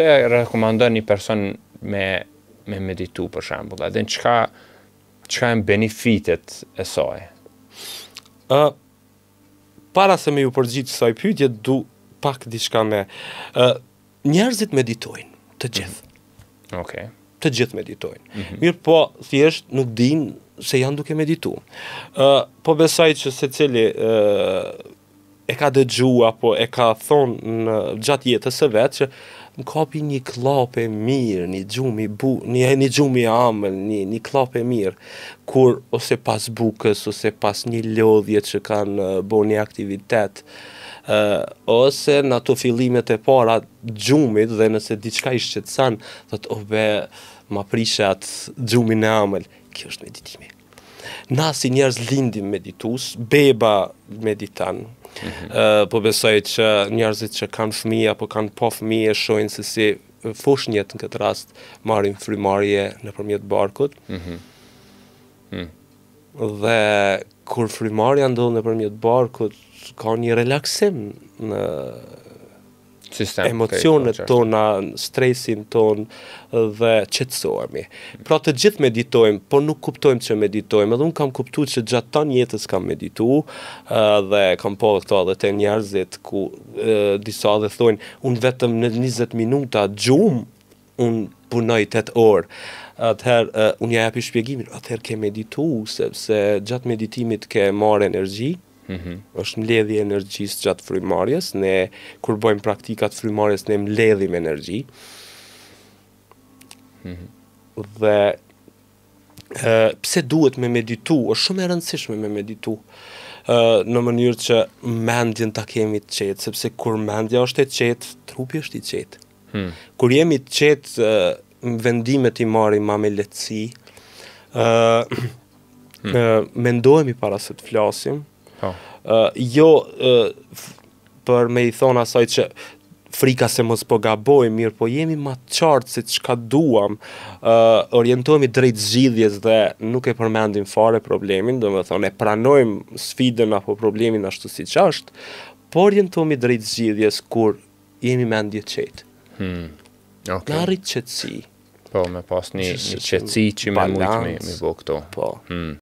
pse rekomandon një person me me meditu për shembull, atë çka çka janë benefitet e saj? Ë uh, para se më u përgjigj të kësaj pyetje, du pak diçka me ë uh, njerëzit meditojnë të mhm. gjithë. Okej. Okay të gjithë meditojnë. Mm -hmm. Mirë po, thjesht, nuk din se janë duke meditu. Uh, po besaj që se cili uh, e ka dëgju apo e ka thonë në gjatë jetës së vet që më kapi një e mirë, një gjumë i bukur, një një gjumë i amël, një një e mirë kur ose pas bukës ose pas një lodhje që kanë uh, bo një aktivitet uh, ose në ato fillimet e para gjumit dhe nëse diçka i shqetëson, thotë të be, ma prishë atë gjumin e amël, kjo është meditimi. Nasi njerëz lindim meditus, beba meditan, po besoj që njerëzit që kanë fëmijë apo kanë po fëmijë e shohin se si fushnjet në këtë rast marrin frymarrje nëpërmjet barkut. Mhm. Mm dhe kur frymarrja ndodh nëpërmjet barkut ka një relaksim në Sistem, emocionet okay, tona, stresin ton dhe qetësohemi. Pra të gjithë meditojmë, po nuk kuptojmë që meditojmë, edhe unë kam kuptu që gjatë ton jetës kam meditu dhe kam po këto adhe të njerëzit ku disa dhe thonë, unë vetëm në 20 minuta gjumë, unë punoj 8 orë, Atëherë, unë ja e shpjegimin, Atëherë ke meditu sepse gjatë meditimit ke marë energjit -hmm. është mledhje energjisë gjatë frimarjes ne kur bojmë praktikat frimarjes ne mledhim energji. Mm -hmm. Dhe e, pse duhet me meditu, është shumë e rëndësishme me meditu, e, në mënyrë që mendjen ta kemi të qetë, sepse kur mendja është e qetë, trupi është i qetë. Mm -hmm. Kur jemi të qetë, vendimet i marim ma me letësi, e, Mm. Mendojmë i para se të flasim, Po. jo për me i thonë asaj që frika se mos po gaboj, mirë po jemi ma qartë si që ka duam, uh, orientohemi drejt zgjidhjes dhe nuk e përmendim fare problemin, do me thonë e pranojmë sfidën apo problemin ashtu si qashtë, po orientohemi drejt zgjidhjes kur jemi me ndje qetë. Hmm. Okay. Po, me pas një, një qëtësi që me mujtë me, me bo këto. Po. Hmm.